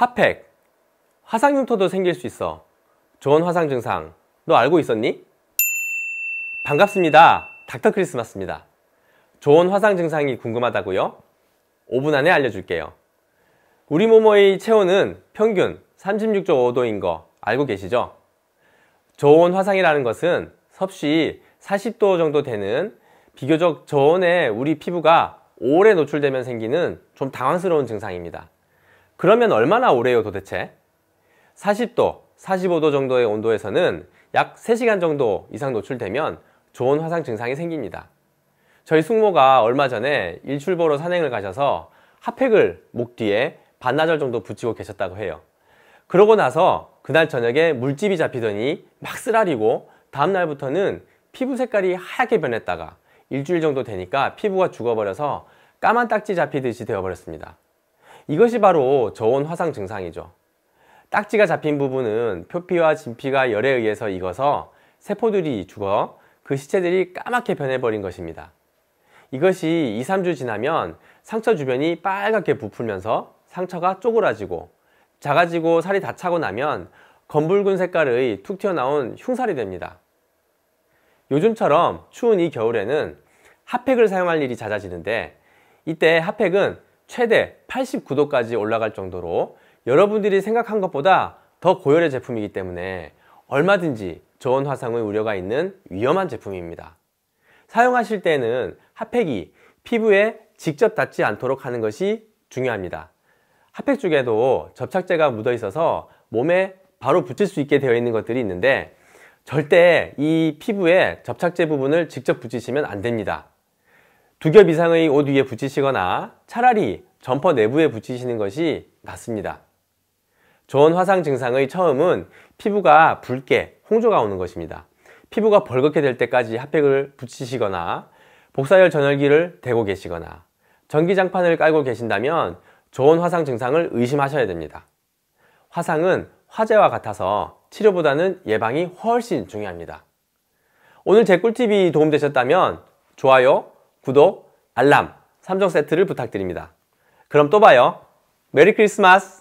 핫팩, 화상흉터도 생길 수 있어. 좋은 화상 증상, 너 알고 있었니? 반갑습니다. 닥터 크리스마스입니다. 좋은 화상 증상이 궁금하다고요? 5분 안에 알려줄게요. 우리 몸의 체온은 평균 3 6 5도인 거 알고 계시죠? 저온 화상이라는 것은 섭씨 40도 정도 되는 비교적 저온에 우리 피부가 오래 노출되면 생기는 좀 당황스러운 증상입니다. 그러면 얼마나 오래요 도대체? 40도, 45도 정도의 온도에서는 약 3시간 정도 이상 노출되면 좋은 화상 증상이 생깁니다. 저희 숙모가 얼마 전에 일출 보러 산행을 가셔서 핫팩을 목 뒤에 반나절 정도 붙이고 계셨다고 해요. 그러고 나서 그날 저녁에 물집이 잡히더니 막 쓰라리고 다음날부터는 피부 색깔이 하얗게 변했다가 일주일 정도 되니까 피부가 죽어버려서 까만 딱지 잡히듯이 되어버렸습니다. 이것이 바로 저온 화상 증상이죠. 딱지가 잡힌 부분은 표피와 진피가 열에 의해서 익어서 세포들이 죽어 그 시체들이 까맣게 변해버린 것입니다. 이것이 2, 3주 지나면 상처 주변이 빨갛게 부풀면서 상처가 쪼그라지고 작아지고 살이 다 차고 나면 검붉은 색깔의 툭 튀어나온 흉살이 됩니다. 요즘처럼 추운 이 겨울에는 핫팩을 사용할 일이 잦아지는데 이때 핫팩은 최대 89도까지 올라갈 정도로 여러분들이 생각한 것보다 더 고열의 제품이기 때문에 얼마든지 저온 화상의 우려가 있는 위험한 제품입니다. 사용하실 때는 핫팩이 피부에 직접 닿지 않도록 하는 것이 중요합니다. 핫팩 쪽에도 접착제가 묻어 있어서 몸에 바로 붙일 수 있게 되어 있는 것들이 있는데 절대 이 피부에 접착제 부분을 직접 붙이시면 안 됩니다. 두겹 이상의 옷 위에 붙이시거나 차라리 점퍼 내부에 붙이시는 것이 낫습니다. 좋은 화상 증상의 처음은 피부가 붉게 홍조가 오는 것입니다. 피부가 벌겋게 될 때까지 핫팩을 붙이시거나 복사열 전열기를 대고 계시거나 전기장판을 깔고 계신다면 좋은 화상 증상을 의심하셔야 됩니다. 화상은 화재와 같아서 치료보다는 예방이 훨씬 중요합니다. 오늘 제 꿀팁이 도움되셨다면 좋아요, 구독, 알람, 3종 세트를 부탁드립니다. 그럼 또 봐요. 메리 크리스마스!